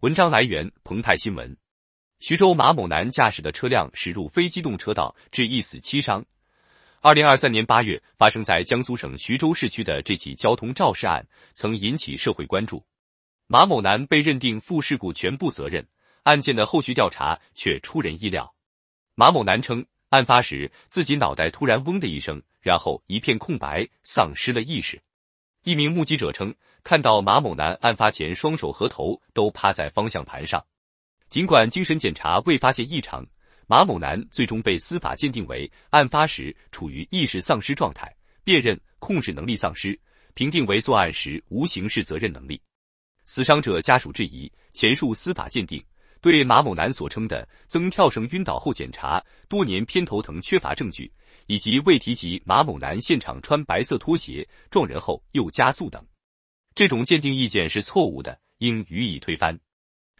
文章来源：澎湃新闻。徐州马某男驾驶的车辆驶入非机动车道，致一死七伤。二零二三年八月发生在江苏省徐州市区的这起交通肇事案曾引起社会关注。马某男被认定负事故全部责任，案件的后续调查却出人意料。马某男称，案发时自己脑袋突然嗡的一声，然后一片空白，丧失了意识。一名目击者称。看到马某男案发前双手和头都趴在方向盘上，尽管精神检查未发现异常，马某男最终被司法鉴定为案发时处于意识丧失状态，辨认控制能力丧失，评定为作案时无刑事责任能力。死伤者家属质疑前述司法鉴定对马某男所称的曾跳绳晕倒后检查多年偏头疼缺乏证据，以及未提及马某男现场穿白色拖鞋撞人后又加速等。这种鉴定意见是错误的，应予以推翻。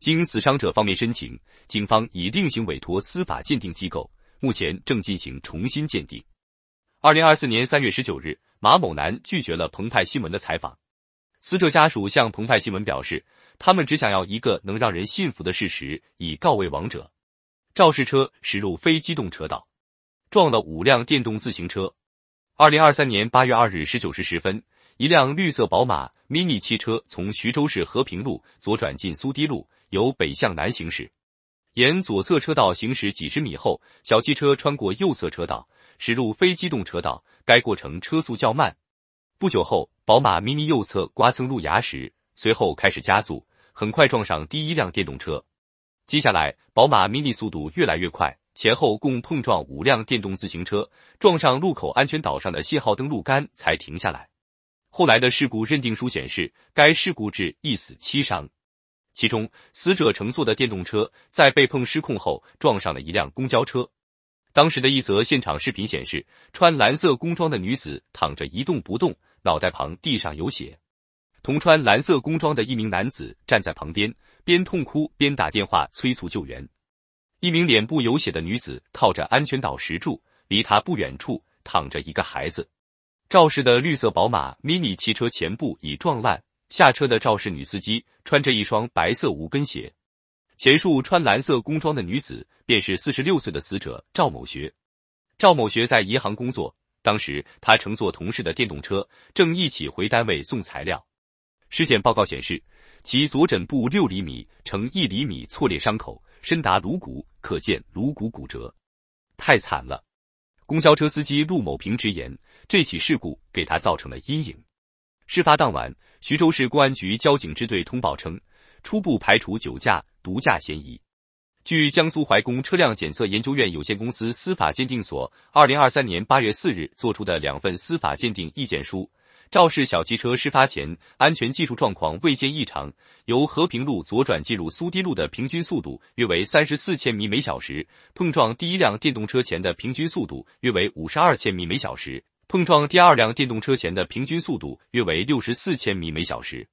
经死伤者方面申请，警方已另行委托司法鉴定机构，目前正进行重新鉴定。二零二四年三月十九日，马某男拒绝了澎湃新闻的采访。死者家属向澎湃新闻表示，他们只想要一个能让人信服的事实，以告慰亡者。肇事车驶入非机动车道，撞了五辆电动自行车。二零二三年八月二日十九时十分。一辆绿色宝马 MINI 汽车从徐州市和平路左转进苏堤路，由北向南行驶，沿左侧车道行驶几十米后，小汽车穿过右侧车道，驶入非机动车道。该过程车速较慢。不久后，宝马 MINI 右侧刮蹭路牙时，随后开始加速，很快撞上第一辆电动车。接下来，宝马 MINI 速度越来越快，前后共碰撞五辆电动自行车，撞上路口安全岛上的信号灯路杆才停下来。后来的事故认定书显示，该事故致一死七伤，其中死者乘坐的电动车在被碰失控后撞上了一辆公交车。当时的一则现场视频显示，穿蓝色工装的女子躺着一动不动，脑袋旁地上有血；同穿蓝色工装的一名男子站在旁边，边痛哭边打电话催促救援。一名脸部有血的女子靠着安全岛石柱，离她不远处躺着一个孩子。肇事的绿色宝马 MINI 汽车前部已撞烂，下车的肇事女司机穿着一双白色无跟鞋。前述穿蓝色工装的女子便是四十六岁的死者赵某学。赵某学在银行工作，当时他乘坐同事的电动车，正一起回单位送材料。尸检报告显示，其左枕部六厘米乘一厘米挫裂伤口，深达颅骨，可见颅骨骨折。太惨了。公交车司机陆某平直言，这起事故给他造成了阴影。事发当晚，徐州市公安局交警支队通报称，初步排除酒驾、毒驾嫌疑。据江苏淮工车辆检测研究院有限公司司法鉴定所二零二三年八月四日作出的两份司法鉴定意见书。肇事小汽车事发前安全技术状况未见异常，由和平路左转进入苏堤路的平均速度约为三十四千米每小时，碰撞第一辆电动车前的平均速度约为五十二千米每小时，碰撞第二辆电动车前的平均速度约为六十四千米每小时。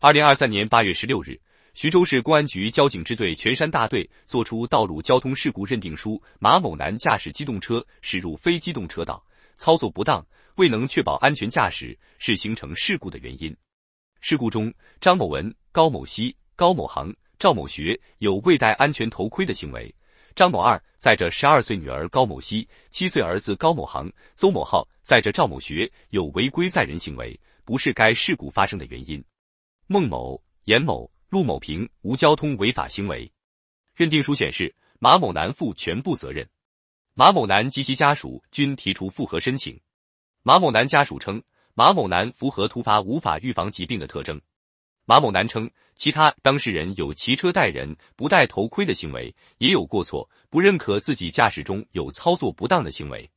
二零二三年八月十六日，徐州市公安局交警支队泉山大队作出道路交通事故认定书，马某男驾驶机动车驶入非机动车道，操作不当。未能确保安全驾驶是形成事故的原因。事故中，张某文、高某希、高某航、赵某学有未戴安全头盔的行为。张某二载着十二岁女儿高某希、七岁儿子高某航，邹某浩载着赵某学有违规载人行为，不是该事故发生的原因。孟某、严某、陆某平无交通违法行为。认定书显示，马某男负全部责任。马某男及其家属均提出复核申请。马某男家属称，马某男符合突发无法预防疾病的特征。马某男称，其他当事人有骑车带人、不戴头盔的行为，也有过错，不认可自己驾驶中有操作不当的行为。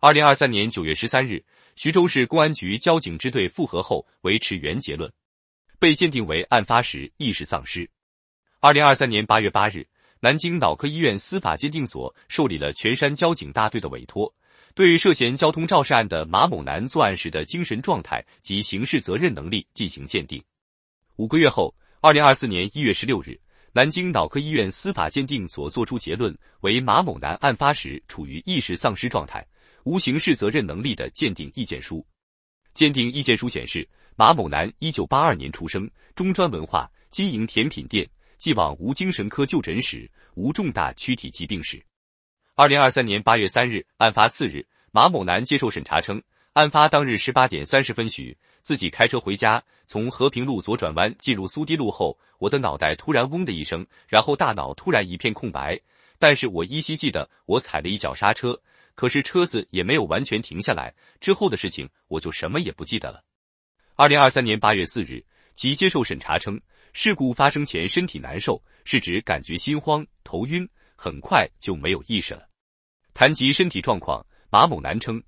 二零二三年九月十三日，徐州市公安局交警支队复核后维持原结论，被鉴定为案发时意识丧失。二零二三年八月八日，南京脑科医院司法鉴定所受理了全山交警大队的委托。对涉嫌交通肇事案的马某男作案时的精神状态及刑事责任能力进行鉴定。五个月后，二零二四年一月十六日，南京脑科医院司法鉴定所作出结论为马某男案发时处于意识丧失状态，无刑事责任能力的鉴定意见书。鉴定意见书显示，马某男一九八二年出生，中专文化，经营甜品店，既往无精神科就诊史，无重大躯体疾病史。二零二三年八月三日，案发次日，马某男接受审查称，案发当日十八点三十分许，自己开车回家，从和平路左转弯进入苏堤路后，我的脑袋突然嗡的一声，然后大脑突然一片空白，但是我依稀记得我踩了一脚刹车，可是车子也没有完全停下来，之后的事情我就什么也不记得了。二零二三年八月四日，其接受审查称，事故发生前身体难受，是指感觉心慌、头晕，很快就没有意识了。谈及身体状况，马某男称，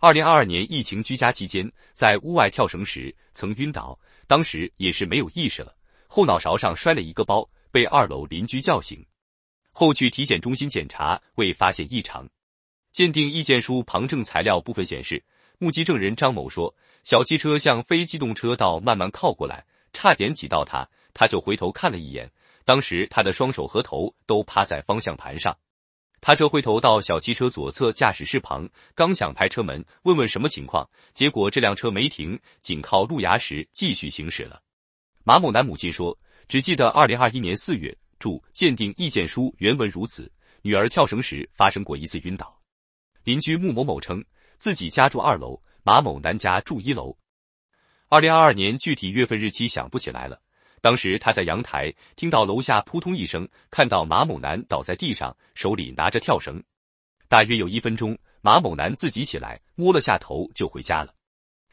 二零二二年疫情居家期间，在屋外跳绳时曾晕倒，当时也是没有意识了，后脑勺上摔了一个包，被二楼邻居叫醒，后去体检中心检查未发现异常。鉴定意见书旁证材料部分显示，目击证人张某说，小汽车向非机动车道慢慢靠过来，差点挤到他，他就回头看了一眼，当时他的双手和头都趴在方向盘上。他车回头到小汽车左侧驾驶室旁，刚想拍车门问问什么情况，结果这辆车没停，紧靠路牙时继续行驶了。马某男母亲说，只记得二零二一年四月。注：鉴定意见书原文如此。女儿跳绳时发生过一次晕倒。邻居穆某某称，自己家住二楼，马某男家住一楼。二零二二年具体月份日期想不起来了。当时他在阳台听到楼下扑通一声，看到马某男倒在地上，手里拿着跳绳。大约有一分钟，马某男自己起来，摸了下头就回家了。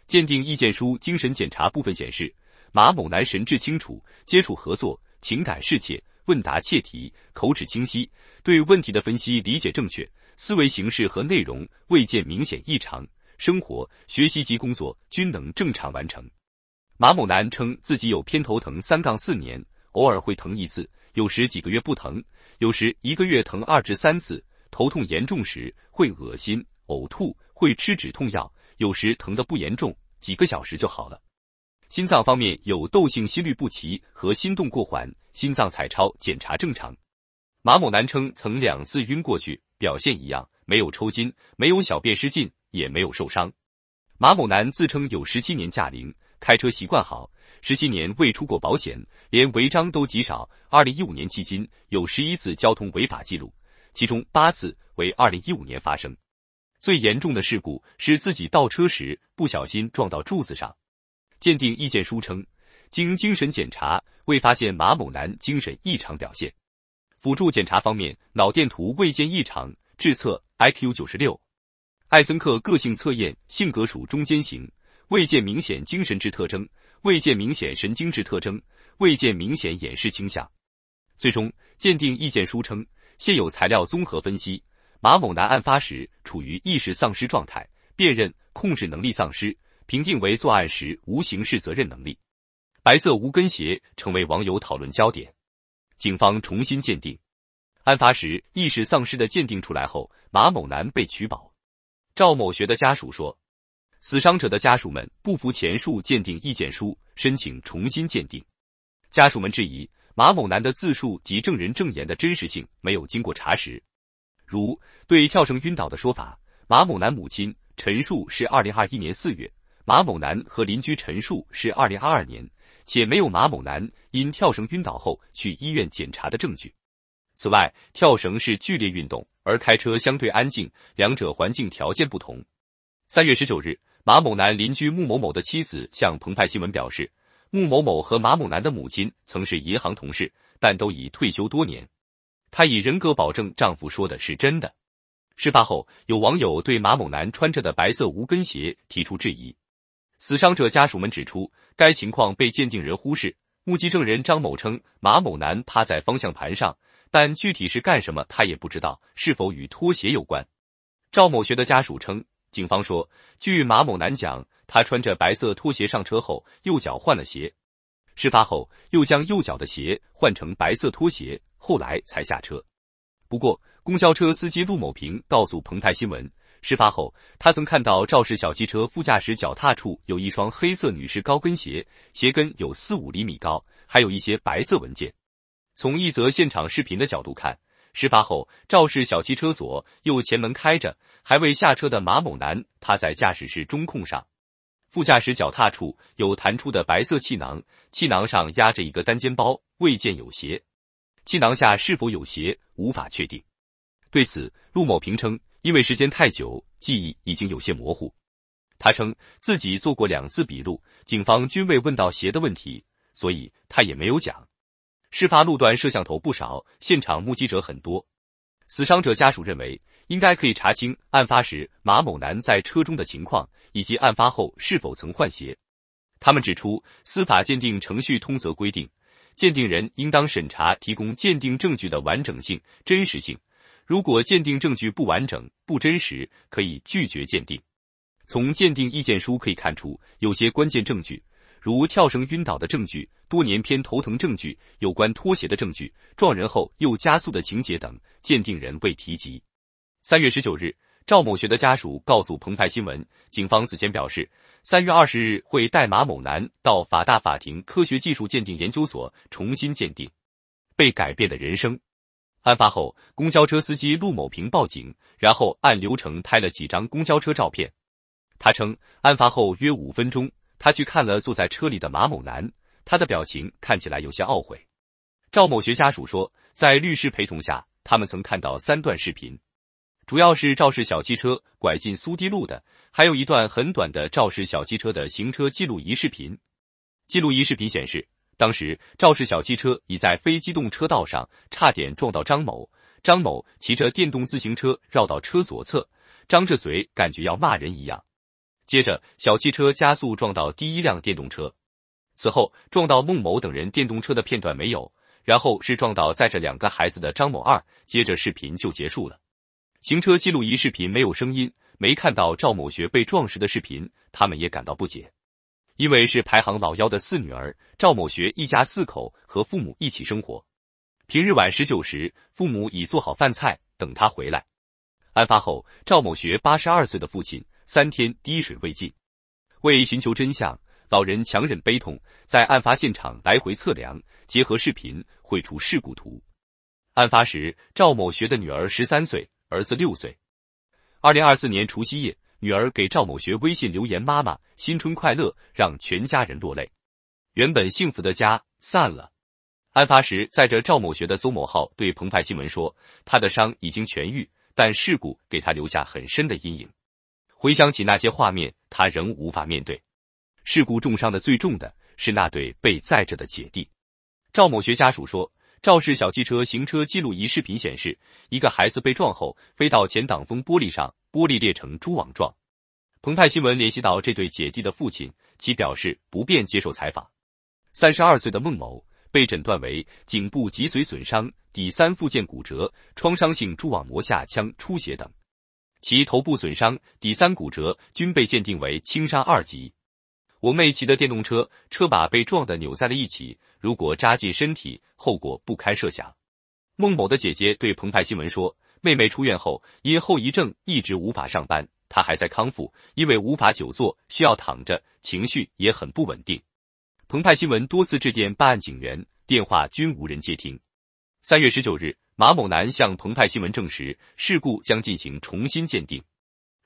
鉴定意见书精神检查部分显示，马某男神志清楚，接触合作，情感适切，问答切题，口齿清晰，对问题的分析理解正确，思维形式和内容未见明显异常，生活、学习及工作均能正常完成。马某男称自己有偏头疼三杠四年，偶尔会疼一次，有时几个月不疼，有时一个月疼二至三次。头痛严重时会恶心、呕吐，会吃止痛药。有时疼得不严重，几个小时就好了。心脏方面有窦性心律不齐和心动过缓，心脏彩超检查正常。马某男称曾两次晕过去，表现一样，没有抽筋，没有小便失禁，也没有受伤。马某男自称有十七年驾龄。开车习惯好，十七年未出过保险，连违章都极少。二零一五年迄今有十一次交通违法记录，其中八次为二零一五年发生。最严重的事故是自己倒车时不小心撞到柱子上。鉴定意见书称，经精神检查未发现马某男精神异常表现。辅助检查方面，脑电图未见异常，智测 IQ 九十六，艾森克个性测验性格属中间型。未见明显精神质特征，未见明显神经质特征，未见明显掩饰倾向。最终鉴定意见书称，现有材料综合分析，马某男案发时处于意识丧失状态，辨认控制能力丧失，评定为作案时无刑事责任能力。白色无跟鞋成为网友讨论焦点。警方重新鉴定，案发时意识丧失的鉴定出来后，马某男被取保。赵某学的家属说。死伤者的家属们不服前述鉴定意见书，申请重新鉴定。家属们质疑马某男的自述及证人证言的真实性没有经过查实，如对跳绳晕倒的说法，马某男母亲陈述是二零二一年四月，马某男和邻居陈述是二零二二年，且没有马某男因跳绳晕倒后去医院检查的证据。此外，跳绳是剧烈运动，而开车相对安静，两者环境条件不同。三月十九日。马某男邻居穆某某的妻子向澎湃新闻表示，穆某某和马某男的母亲曾是银行同事，但都已退休多年。她以人格保证，丈夫说的是真的。事发后，有网友对马某男穿着的白色无跟鞋提出质疑。死伤者家属们指出，该情况被鉴定人忽视。目击证人张某称，马某男趴在方向盘上，但具体是干什么他也不知道，是否与拖鞋有关。赵某学的家属称。警方说，据马某男讲，他穿着白色拖鞋上车后，右脚换了鞋，事发后又将右脚的鞋换成白色拖鞋，后来才下车。不过，公交车司机陆某平告诉澎湃新闻，事发后他曾看到肇事小汽车副驾驶脚踏处有一双黑色女士高跟鞋，鞋跟有四五厘米高，还有一些白色文件。从一则现场视频的角度看。事发后，肇事小汽车左右前门开着，还未下车的马某男趴在驾驶室中控上，副驾驶脚踏处有弹出的白色气囊，气囊上压着一个单肩包，未见有鞋，气囊下是否有鞋无法确定。对此，陆某平称，因为时间太久，记忆已经有些模糊。他称自己做过两次笔录，警方均未问到鞋的问题，所以他也没有讲。事发路段摄像头不少，现场目击者很多，死伤者家属认为应该可以查清案发时马某男在车中的情况以及案发后是否曾换鞋。他们指出，司法鉴定程序通则规定，鉴定人应当审查提供鉴定证据的完整性、真实性。如果鉴定证据不完整、不真实，可以拒绝鉴定。从鉴定意见书可以看出，有些关键证据。如跳绳晕倒的证据、多年偏头疼证据、有关拖鞋的证据、撞人后又加速的情节等，鉴定人未提及。三月十九日，赵某学的家属告诉澎湃新闻，警方此前表示，三月二十日会带马某男到法大法庭科学技术鉴定研究所重新鉴定。被改变的人生，案发后，公交车司机陆某平报警，然后按流程拍了几张公交车照片。他称，案发后约五分钟。他去看了坐在车里的马某男，他的表情看起来有些懊悔。赵某学家属说，在律师陪同下，他们曾看到三段视频，主要是肇事小汽车拐进苏堤路的，还有一段很短的肇事小汽车的行车记录仪视频。记录仪视频显示，当时肇事小汽车已在非机动车道上，差点撞到张某。张某骑着电动自行车绕到车左侧，张着嘴，感觉要骂人一样。接着，小汽车加速撞到第一辆电动车，此后撞到孟某等人电动车的片段没有，然后是撞到载着两个孩子的张某二，接着视频就结束了。行车记录仪视频没有声音，没看到赵某学被撞时的视频，他们也感到不解，因为是排行老幺的四女儿赵某学一家四口和父母一起生活，平日晚十九时，父母已做好饭菜等他回来。案发后，赵某学八十二岁的父亲。三天滴水未进，为寻求真相，老人强忍悲痛，在案发现场来回测量，结合视频绘出事故图。案发时，赵某学的女儿十三岁，儿子六岁。二零二四年除夕夜，女儿给赵某学微信留言：“妈妈，新春快乐！”让全家人落泪。原本幸福的家散了。案发时载着赵某学的邹某浩对澎湃新闻说：“他的伤已经痊愈，但事故给他留下很深的阴影。”回想起那些画面，他仍无法面对。事故重伤的最重的是那对被载着的姐弟。赵某学家属说，肇事小汽车行车记录仪视频显示，一个孩子被撞后飞到前挡风玻璃上，玻璃裂成蛛网状。澎湃新闻联系到这对姐弟的父亲，其表示不便接受采访。三十二岁的孟某被诊断为颈部脊髓损伤、第三附件骨折、创伤性蛛网膜下腔出血等。其头部损伤、底三骨折均被鉴定为轻伤二级。我妹骑的电动车车把被撞的扭在了一起，如果扎进身体，后果不堪设想。孟某的姐姐对澎湃新闻说，妹妹出院后因后遗症一直无法上班，她还在康复，因为无法久坐，需要躺着，情绪也很不稳定。澎湃新闻多次致电办案警员，电话均无人接听。三月十九日，马某男向澎湃新闻证实，事故将进行重新鉴定。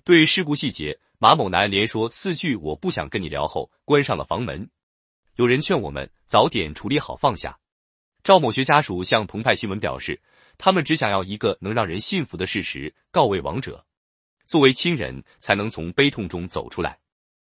对事故细节，马某男连说四句“我不想跟你聊”后，关上了房门。有人劝我们早点处理好放下。赵某学家属向澎湃新闻表示，他们只想要一个能让人信服的事实，告慰亡者。作为亲人，才能从悲痛中走出来。